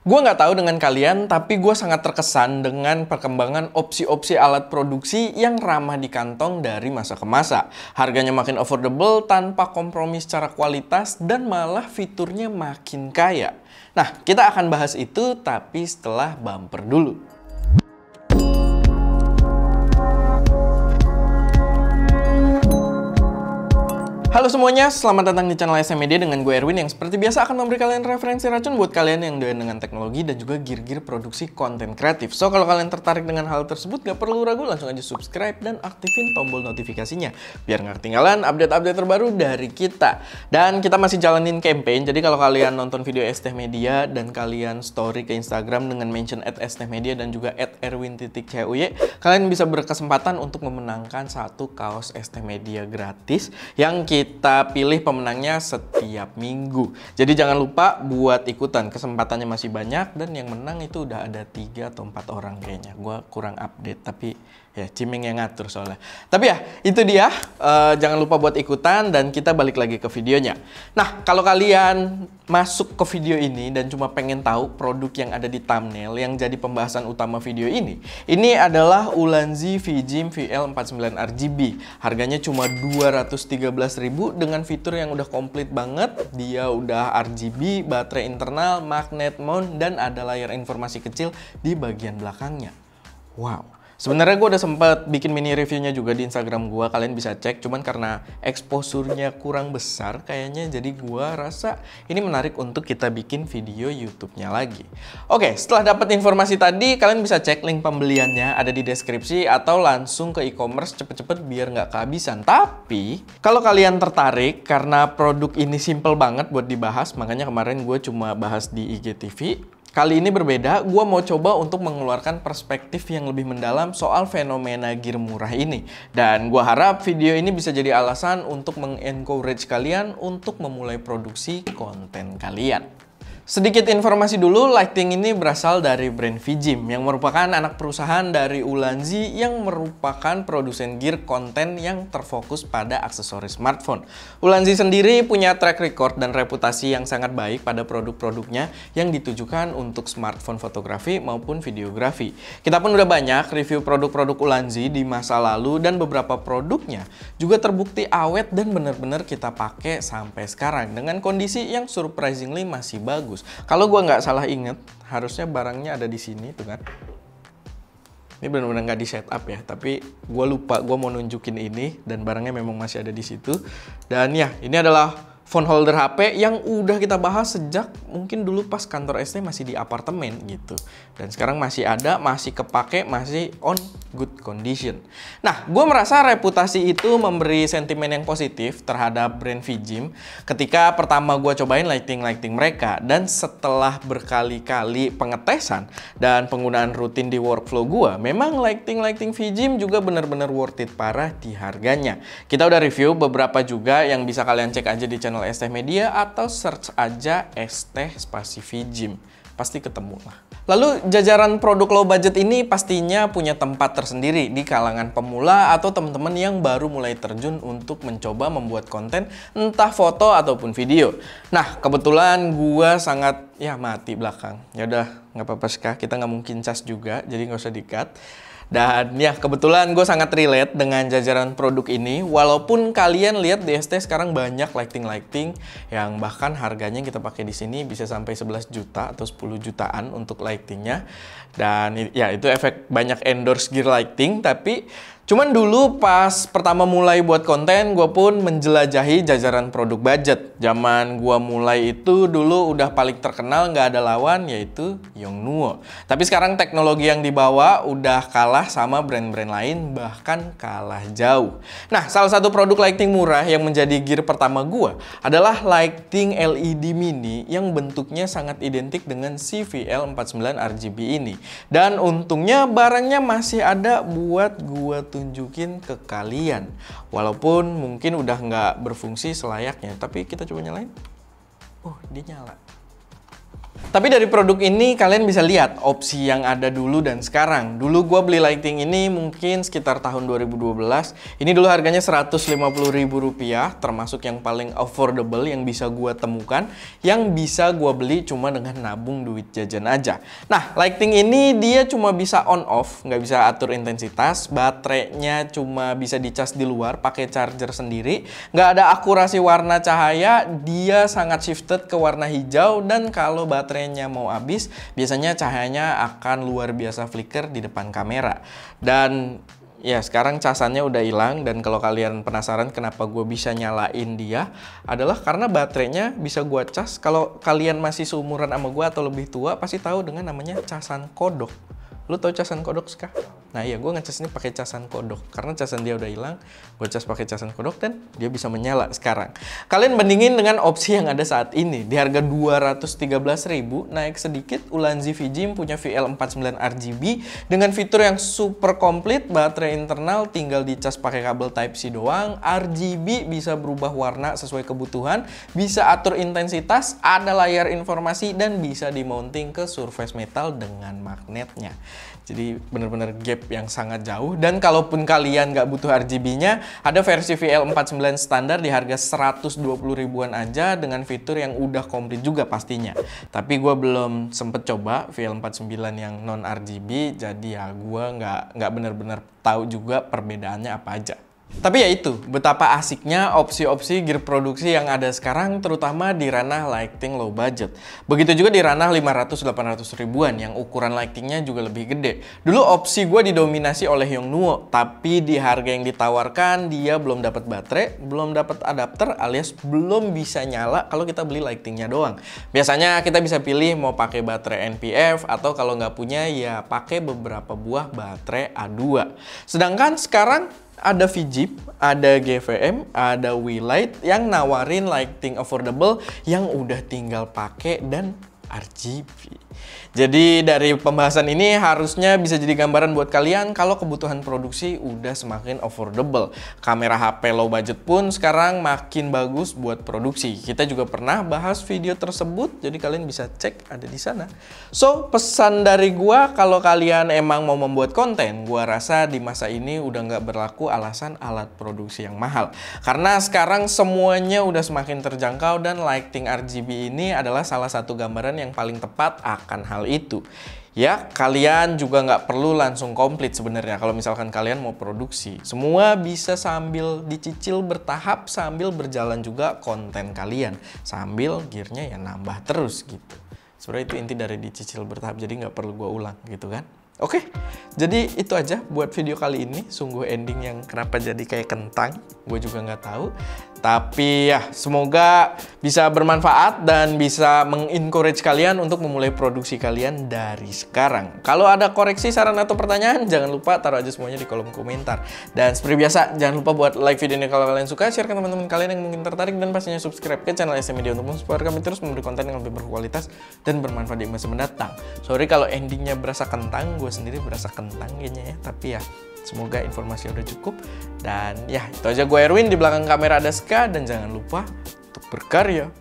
Gue nggak tahu dengan kalian, tapi gue sangat terkesan dengan perkembangan opsi-opsi alat produksi yang ramah di kantong dari masa ke masa. Harganya makin affordable tanpa kompromi secara kualitas dan malah fiturnya makin kaya. Nah, kita akan bahas itu tapi setelah bumper dulu. Halo semuanya, selamat datang di channel SM e dengan gue Erwin yang seperti biasa akan memberi kalian referensi racun buat kalian yang doyan dengan teknologi dan juga gear-gear produksi konten kreatif. So, kalau kalian tertarik dengan hal tersebut, gak perlu ragu langsung aja subscribe dan aktifin tombol notifikasinya biar gak ketinggalan update-update terbaru dari kita. Dan kita masih jalanin campaign, jadi kalau kalian nonton video ST Media dan kalian story ke Instagram dengan mention at ST Media dan juga at Erwin kalian bisa berkesempatan untuk memenangkan satu kaos ST Media gratis yang kita kita pilih pemenangnya setiap minggu. Jadi jangan lupa buat ikutan, kesempatannya masih banyak dan yang menang itu udah ada tiga atau empat orang kayaknya. Gua kurang update tapi ya Cimeng yang ngatur soalnya. Tapi ya itu dia, uh, jangan lupa buat ikutan dan kita balik lagi ke videonya. Nah kalau kalian masuk ke video ini dan cuma pengen tahu produk yang ada di thumbnail yang jadi pembahasan utama video ini, ini adalah Ulanzi VGIM VL49 RGB. Harganya cuma ribu ribu dengan fitur yang udah komplit banget. Dia udah RGB, baterai internal, magnet mount, dan ada layar informasi kecil di bagian belakangnya. Wow, Sebenarnya gue udah sempat bikin mini reviewnya juga di Instagram gue, kalian bisa cek. Cuman karena eksposurnya kurang besar, kayaknya jadi gue rasa ini menarik untuk kita bikin video YouTube-nya lagi. Oke, setelah dapat informasi tadi, kalian bisa cek link pembeliannya ada di deskripsi atau langsung ke e-commerce cepet-cepet biar nggak kehabisan. Tapi kalau kalian tertarik karena produk ini simple banget buat dibahas, makanya kemarin gue cuma bahas di IGTV. Kali ini berbeda, gue mau coba untuk mengeluarkan perspektif yang lebih mendalam soal fenomena gear murah ini. Dan gue harap video ini bisa jadi alasan untuk mengencourage kalian untuk memulai produksi konten kalian. Sedikit informasi dulu, Lighting ini berasal dari brand Vijim yang merupakan anak perusahaan dari Ulanzi yang merupakan produsen gear konten yang terfokus pada aksesoris smartphone. Ulanzi sendiri punya track record dan reputasi yang sangat baik pada produk-produknya yang ditujukan untuk smartphone fotografi maupun videografi. Kita pun udah banyak review produk-produk Ulanzi di masa lalu dan beberapa produknya juga terbukti awet dan benar-benar kita pakai sampai sekarang dengan kondisi yang surprisingly masih bagus bagus. Kalau gue nggak salah inget, harusnya barangnya ada di sini tuh kan. Ini benar-benar nggak di setup ya, tapi gue lupa gue mau nunjukin ini dan barangnya memang masih ada di situ. Dan ya, ini adalah phone holder HP yang udah kita bahas sejak mungkin dulu pas kantor SD masih di apartemen gitu. Dan sekarang masih ada, masih kepake, masih on good condition. Nah, gue merasa reputasi itu memberi sentimen yang positif terhadap brand Vijim ketika pertama gue cobain lighting-lighting mereka dan setelah berkali-kali pengetesan dan penggunaan rutin di workflow gue, memang lighting-lighting Vijim juga benar-benar worth it parah di harganya. Kita udah review beberapa juga yang bisa kalian cek aja di channel channel Esteh Media atau search aja Esteh Spasi Gym. Pasti ketemu lah. Lalu jajaran produk low budget ini pastinya punya tempat tersendiri di kalangan pemula atau teman-teman yang baru mulai terjun untuk mencoba membuat konten entah foto ataupun video. Nah kebetulan gua sangat ya mati belakang. Ya udah nggak apa-apa sih kita nggak mungkin cas juga jadi nggak usah dikat. Dan ya kebetulan gue sangat relate dengan jajaran produk ini walaupun kalian lihat DST sekarang banyak lighting-lighting yang bahkan harganya yang kita pakai di sini bisa sampai 11 juta atau 10 jutaan untuk lightingnya dan ya itu efek banyak endorse gear lighting tapi Cuman dulu pas pertama mulai buat konten, gue pun menjelajahi jajaran produk budget. Zaman gue mulai itu dulu udah paling terkenal nggak ada lawan yaitu Yongnuo. Tapi sekarang teknologi yang dibawa udah kalah sama brand-brand lain bahkan kalah jauh. Nah, salah satu produk lighting murah yang menjadi gear pertama gue adalah lighting LED mini yang bentuknya sangat identik dengan CVL 49 RGB ini. Dan untungnya barangnya masih ada buat gue tunjukin ke kalian walaupun mungkin udah nggak berfungsi selayaknya tapi kita coba nyalain oh dia nyala tapi dari produk ini kalian bisa lihat opsi yang ada dulu dan sekarang. Dulu gue beli lighting ini mungkin sekitar tahun 2012. Ini dulu harganya Rp150.000 termasuk yang paling affordable yang bisa gue temukan, yang bisa gue beli cuma dengan nabung duit jajan aja. Nah, lighting ini dia cuma bisa on off, nggak bisa atur intensitas, baterainya cuma bisa dicas di luar pakai charger sendiri, nggak ada akurasi warna cahaya, dia sangat shifted ke warna hijau dan kalau baterai baterainya mau habis, biasanya cahayanya akan luar biasa flicker di depan kamera. Dan ya sekarang casannya udah hilang dan kalau kalian penasaran kenapa gue bisa nyalain dia adalah karena baterainya bisa gue cas kalau kalian masih seumuran sama gue atau lebih tua pasti tahu dengan namanya casan kodok lu tau casan kodok sekarang Nah iya gue ngecas ini pakai casan kodok karena casan dia udah hilang. Gue cas pakai casan kodok dan dia bisa menyala sekarang. Kalian bandingin dengan opsi yang ada saat ini di harga 213.000 naik sedikit Ulanzi Vijim punya VL49 RGB dengan fitur yang super komplit, baterai internal tinggal dicas pakai kabel Type C doang, RGB bisa berubah warna sesuai kebutuhan, bisa atur intensitas, ada layar informasi dan bisa dimounting ke surface metal dengan magnetnya. Jadi benar-benar gap yang sangat jauh. Dan kalaupun kalian nggak butuh RGB-nya, ada versi VL49 standar di harga 120 ribuan aja dengan fitur yang udah komplit juga pastinya. Tapi gue belum sempet coba VL49 yang non RGB, jadi ya gue nggak nggak benar-benar tahu juga perbedaannya apa aja. Tapi ya itu, betapa asiknya opsi-opsi gear produksi yang ada sekarang terutama di ranah lighting low budget. Begitu juga di ranah 500-800 ribuan yang ukuran lightingnya juga lebih gede. Dulu opsi gue didominasi oleh Yongnuo, tapi di harga yang ditawarkan dia belum dapat baterai, belum dapat adapter alias belum bisa nyala kalau kita beli lightingnya doang. Biasanya kita bisa pilih mau pakai baterai NPF atau kalau nggak punya ya pakai beberapa buah baterai A2. Sedangkan sekarang ada Vjib, ada GVM, ada Wilight yang nawarin lighting affordable yang udah tinggal pakai dan RGB. Jadi dari pembahasan ini harusnya bisa jadi gambaran buat kalian kalau kebutuhan produksi udah semakin affordable. Kamera HP low budget pun sekarang makin bagus buat produksi. Kita juga pernah bahas video tersebut, jadi kalian bisa cek ada di sana. So, pesan dari gua kalau kalian emang mau membuat konten, gua rasa di masa ini udah nggak berlaku alasan alat produksi yang mahal. Karena sekarang semuanya udah semakin terjangkau dan lighting RGB ini adalah salah satu gambaran yang paling tepat akan akan hal itu. Ya, kalian juga nggak perlu langsung komplit sebenarnya kalau misalkan kalian mau produksi. Semua bisa sambil dicicil bertahap sambil berjalan juga konten kalian. Sambil gearnya ya nambah terus gitu. Sebenarnya itu inti dari dicicil bertahap, jadi nggak perlu gue ulang gitu kan. Oke, jadi itu aja buat video kali ini. Sungguh ending yang kenapa jadi kayak kentang, gue juga nggak tahu. Tapi ya semoga bisa bermanfaat dan bisa mengencourage kalian untuk memulai produksi kalian dari sekarang. Kalau ada koreksi, saran atau pertanyaan, jangan lupa taruh aja semuanya di kolom komentar. Dan seperti biasa, jangan lupa buat like video ini kalau kalian suka, share ke teman-teman kalian yang mungkin tertarik, dan pastinya subscribe ke channel SM Media untuk mensupport kami terus memberi konten yang lebih berkualitas dan bermanfaat di masa mendatang. Sorry kalau endingnya berasa kentang, gue sendiri berasa kentang kayaknya ya, tapi ya Semoga informasi udah cukup. Dan ya, itu aja gue Erwin. Di belakang kamera ada Ska. Dan jangan lupa berkarya